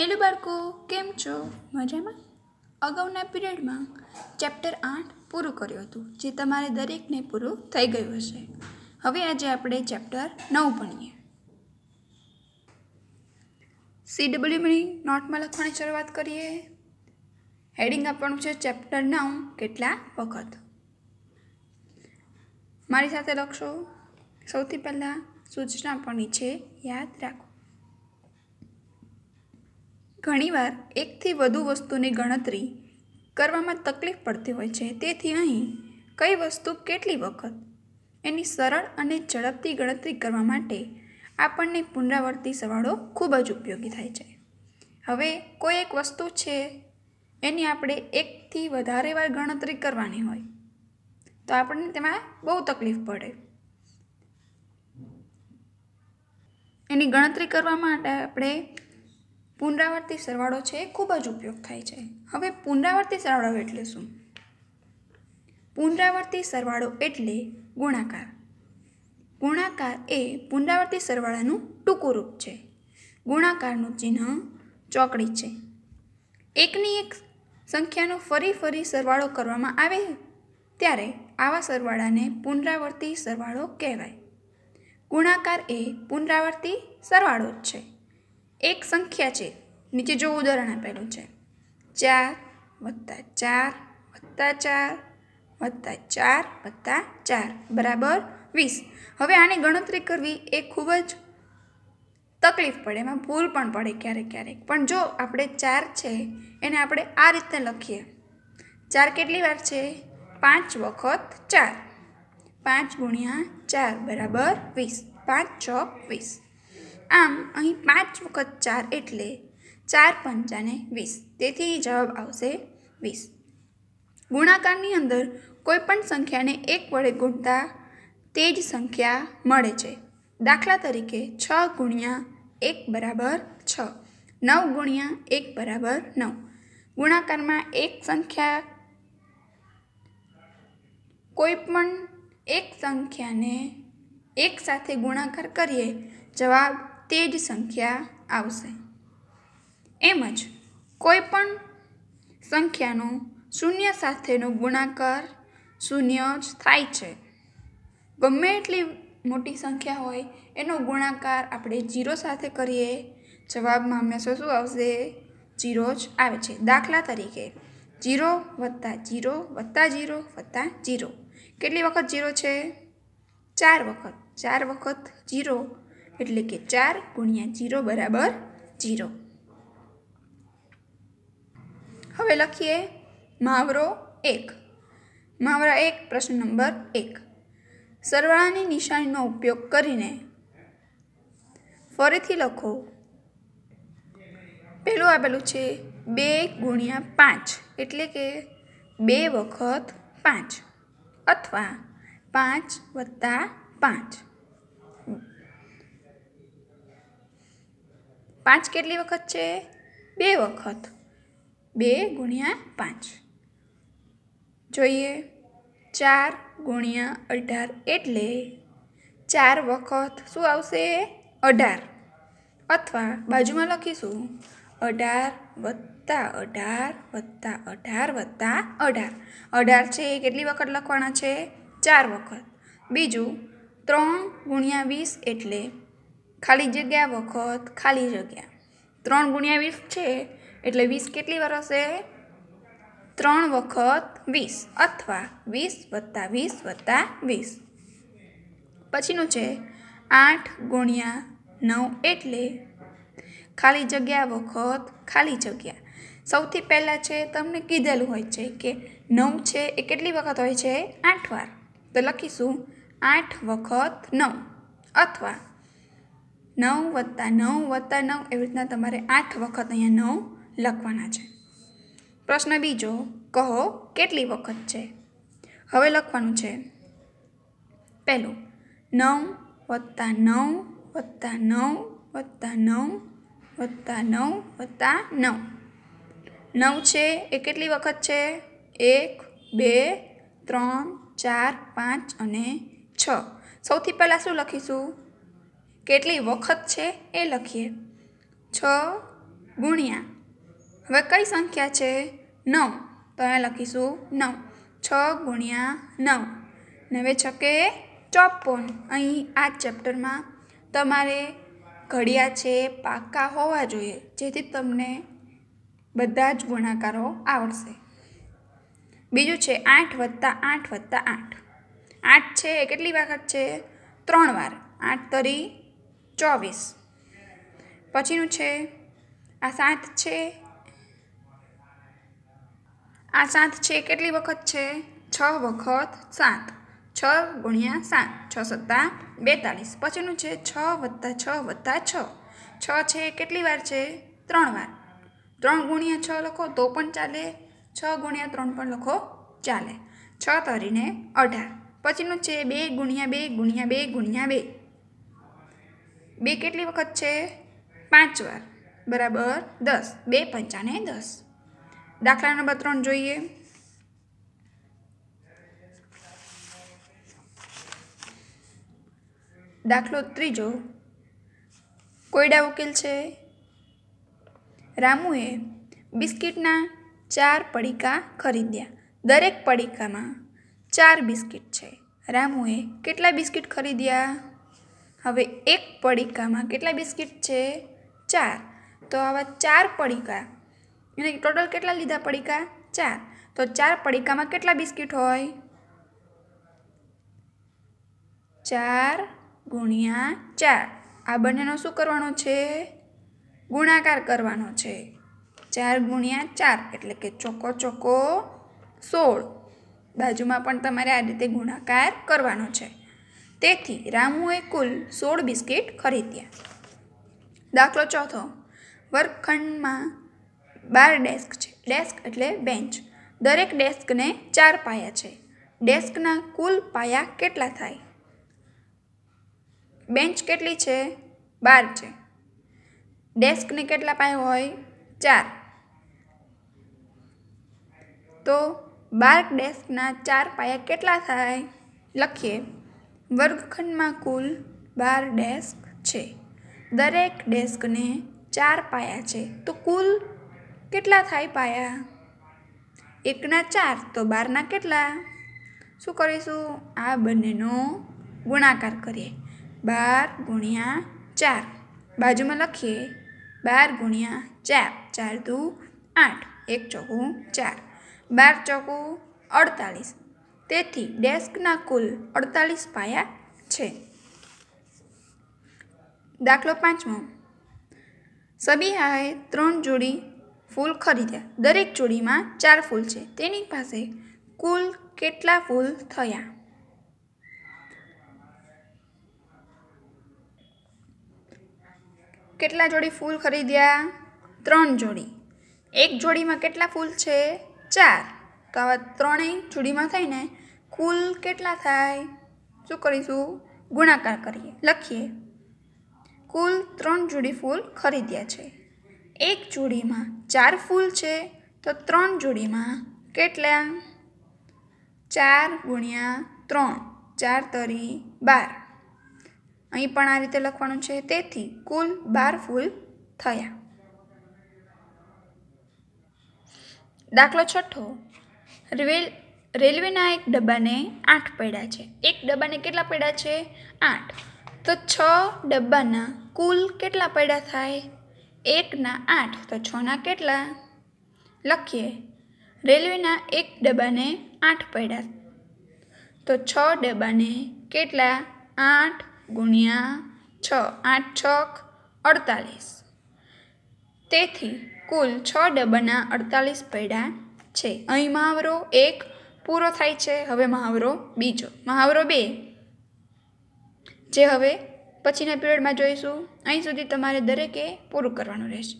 hello બાળકો કેમ છો મજામાં અગાઉના પીરિયડમાં ચેપ્ટર આઠ પૂરું કર્યું હતું જે તમારે દરેકને પૂરું થઈ ગયું હશે હવે આજે આપણે ચેપ્ટર નવ ભણીએ સી ડબલ્યુની નોટમાં લખવાની શરૂઆત કરીએ હેડિંગ આપવાનું છે ચેપ્ટર નવ કેટલા વખત મારી સાથે લખશો સૌથી પહેલાં સૂચના આપવાની છે યાદ રાખો ઘણીવાર એકથી વધુ વસ્તુની ગણતરી કરવામાં તકલીફ પડતી હોય છે તેથી અહીં કઈ વસ્તુ કેટલી વખત એની સરળ અને ઝડપથી ગણતરી કરવા માટે આપણને પુનરાવર્તી સવાળો ખૂબ જ ઉપયોગી થાય છે હવે કોઈ એક વસ્તુ છે એની આપણે એકથી વધારે વાર ગણતરી કરવાની હોય તો આપણને તેમાં બહુ તકલીફ પડે એની ગણતરી કરવા માટે આપણે પુનરાવર્તિત સરવાળો છે એ ખૂબ જ ઉપયોગ થાય છે હવે પુનરાવર્તિત સરવાળો એટલે શું પુનરાવર્તિત સરવાળો એટલે ગુણાકાર ગુણાકાર એ પુનરાવર્તિત સરવાળાનું ટૂંકું રૂપ છે ગુણાકારનું ચિહ્ન ચોકડી છે એકની એક સંખ્યાનો ફરી ફરી સરવાળો કરવામાં આવે ત્યારે આવા સરવાળાને પુનરાવર્તિત સરવાળો કહેવાય ગુણાકાર એ પુનરાવર્તિત સરવાળો જ છે એક સંખ્યા છે નીચે જો ઉદાહરણ આપેલું છે ચાર વત્તા ચાર વત્તા ચાર વત્તા ચાર વત્તા ચાર બરાબર વીસ હવે આની ગણતરી કરવી એ ખૂબ જ તકલીફ પડે એમાં ભૂલ પણ પડે ક્યારેક ક્યારેક પણ જો આપણે ચાર છે એને આપણે આ રીતે લખીએ ચાર કેટલી વાર છે પાંચ વખત ચાર પાંચ ગુણ્યા ચાર બરાબર વીસ પાંચ છ વીસ આમ અહીં પાંચ વખત ચાર એટલે ચાર પંચાને વીસ તેથી જવાબ આવશે વીસ ગુણાકારની અંદર કોઈપણ સંખ્યાને એક વડે ગુણતા તે જ સંખ્યા મળે છે દાખલા તરીકે છ ગુણ્યા એક બરાબર છ નવ ગુણ્યા એક બરાબર નવ ગુણાકારમાં એક સંખ્યા કોઈપણ એક સંખ્યાને એક સાથે ગુણાકાર કરીએ જવાબ તે જ સંખ્યા આવશે એમ જ કોઈપણ સંખ્યાનો શૂન્ય સાથેનો ગુણાકાર શૂન્ય જ થાય છે ગમે એટલી મોટી સંખ્યા હોય એનો ગુણાકાર આપણે જીરો સાથે કરીએ જવાબમાં હંમેશા શું આવશે જીરો જ આવે છે દાખલા તરીકે જીરો વત્તા જીરો વત્તા જીરો વત્તા જીરો કેટલી વખત જીરો છે ચાર વખત ચાર વખત જીરો એટલે કે ચાર ગુણ્યા જીરો બરાબર જીરો હવે લખીએ માવરો એક માવરા એક પ્રશ્ન નંબર એક સરવાળાની નિશાનીનો ઉપયોગ કરીને ફરીથી લખો પહેલું આપેલું છે બે ગુણ્યા પાંચ એટલે કે બે વખત પાંચ અથવા પાંચ વત્તા પાંચ પાંચ કેટલી વખત છે બે વખત બે ગુણ્યા પાંચ જોઈએ ચાર ગુણ્યા અઢાર એટલે ચાર વખત શું આવશે અઢાર અથવા બાજુમાં લખીશું અઢાર વત્તા અઢાર વત્તા અઢાર વત્તા અઢાર અઢાર છે એ કેટલી વખત લખવાના છે ચાર વખત બીજું ત્રણ ગુણ્યા વીસ એટલે ખાલી જગ્યા વખત ખાલી જગ્યા ત્રણ ગુણ્યા વીસ છે એટલે વીસ કેટલી વાર હશે ત્રણ વખત વીસ અથવા વીસ વત્તા વીસ વત્તા વીસ પછીનું છે આઠ ગુણ્યા નવ એટલે ખાલી જગ્યા વખત ખાલી જગ્યા સૌથી પહેલાં છે તમને કીધેલું હોય છે કે નવ છે એ કેટલી વખત હોય છે આઠ વાર તો લખીશું આઠ વખત નવ અથવા નવ વત્તા નવ વત્તા નવ એવી રીતના તમારે આઠ વખત અહીંયા નવ લખવાના છે પ્રશ્ન બીજો કહો કેટલી વખત છે હવે લખવાનું છે પહેલું નવ વત્તા નવ વત્તા નવ વત્તા નવ વત્તા નવ વત્તા નવ નવ છે એ કેટલી વખત છે એક બે ત્રણ ચાર પાંચ અને છ સૌથી પહેલાં શું લખીશું કેટલી વખત છે એ લખીએ છ ગુણ્યા હવે કઈ સંખ્યા છે નવ તો અહીંયા લખીશું નવ છ ગુણ્યા નવ ને હવે છકે ચોપન અહીં આ ચેપ્ટરમાં તમારે ઘડિયા છે પાકા હોવા જોઈએ જેથી તમને બધા જ ગુણાકારો આવડશે બીજું છે આઠ વત્તા આઠ વત્તા આઠ આઠ છે કેટલી વખત છે ત્રણ વાર આઠ તરી ચોવીસ પછીનું છે આ સાત છે આ સાત છે કેટલી વખત છે છ વખત સાત છ ગુણ્યા સાત છ સત્તા બેતાલીસ પછીનું છે છ વત્તા છ વત્તા છ છ છે કેટલી વાર છે ત્રણ વાર ત્રણ ગુણ્યા છ લખો તો પણ ચાલે છ ગુણ્યા ત્રણ પણ લખો ચાલે છ તરીને અઢાર પછીનું છે બે ગુણ્યા બે ગુણ્યા બે ગુણ્યા બે બે કેટલી વખત છે પાંચ વાર બરાબર દસ બે પંચાને દસ દાખલા નંબર ત્રણ જોઈએ દાખલો ત્રીજો કોયડા ઉકેલ છે રામુએ બિસ્કિટના ચાર પડીકા ખરીદ્યા દરેક પડીકામાં ચાર બિસ્કિટ છે રામુએ કેટલા બિસ્કિટ ખરીદ્યા હવે એક પડીકામાં કેટલા બિસ્કિટ છે ચાર તો આવા ચાર પડીકા એને ટોટલ કેટલા લીધા પડીકા ચાર તો ચાર પડીકામાં કેટલા બિસ્કિટ હોય ચાર ગુણ્યા ચાર આ બંનેનો શું કરવાનો છે ગુણાકાર કરવાનો છે ચાર ગુણ્યા ચાર એટલે કે ચોકો ચોકો સોળ બાજુમાં પણ તમારે આ રીતે ગુણાકાર કરવાનો છે તેથી રામુએ કુલ સોળ બિસ્કીટ ખરીદ્યા દાખલો ચોથો વર્ગખંડમાં બાર ડેસ્ક છે ડેસ્ક એટલે બેન્ચ દરેક ડેસ્કને ચાર પાયા છે ડેસ્કના કુલ પાયા કેટલા થાય બેન્ચ કેટલી છે બાર છે ડેસ્કને કેટલા પાયા હોય ચાર તો બાર ડેસ્કના ચાર પાયા કેટલા થાય લખીએ વર્ગખંડમાં કુલ બાર ડેસ્ક છે દરેક ડેસ્કને ચાર પાયા છે તો કુલ કેટલા થાય પાયા એકના ચાર તો બારના કેટલા શું કરીશું આ બંનેનો ગુણાકાર કરીએ બાર ગુણ્યા ચાર બાજુમાં લખીએ બાર ગુણ્યા ચાર ચાર દુ આઠ એક ચોકું ચાર બાર ચોકું અડતાલીસ તેથી ડેસ્કના કુલ અડતાલીસ પાયા છે દાખલો પાંચમો સબીહાએ ત્રણ જોડી ફૂલ ખરીદ્યા દરેક જોડીમાં ચાર ફૂલ છે તેની પાસે કુલ કેટલા ફૂલ થયા કેટલા જોડી ફૂલ ખરીદ્યા ત્રણ જોડી એક જોડીમાં કેટલા ફૂલ છે ચાર તો આવા ત્રણેય જોડીમાં થઈને કુલ કેટલા થાય શું કરીશું ગુણાકાર કરીએ લખીએ કુલ ત્રણ જોડી ફૂલ ખરીદ્યા છે એક જોડીમાં ચાર ફૂલ છે તો ત્રણ જોડીમાં કેટલા ચાર ગુણ્યા ત્રણ ચાર તરી બાર અહીં પણ આ રીતે લખવાનું છે તેથી કુલ બાર ફૂલ થયા દાખલો છઠ્ઠો રેલ રેલવેના એક ડબ્બાને આઠ પૈડા છે એક ડબ્બાને કેટલા પૈડા છે આઠ તો છ ડબ્બાના કુલ કેટલા પૈડા થાય એકના આઠ તો છના કેટલા લખીએ રેલવેના એક ડબ્બાને આઠ પૈડા તો છ ડબ્બાને કેટલા આઠ ગુણ્યા છ આઠ છક અડતાલીસ તેથી કુલ છ ડબ્બાના અડતાલીસ પૈડા છે અહીં મહાવરો એક પૂરો થાય છે હવે મહાવરો બીજો મહાવરો બે જે હવે પછીના પીરિયડમાં જોઈશું અહીં સુધી તમારે દરેકે પૂરું કરવાનું રહેશે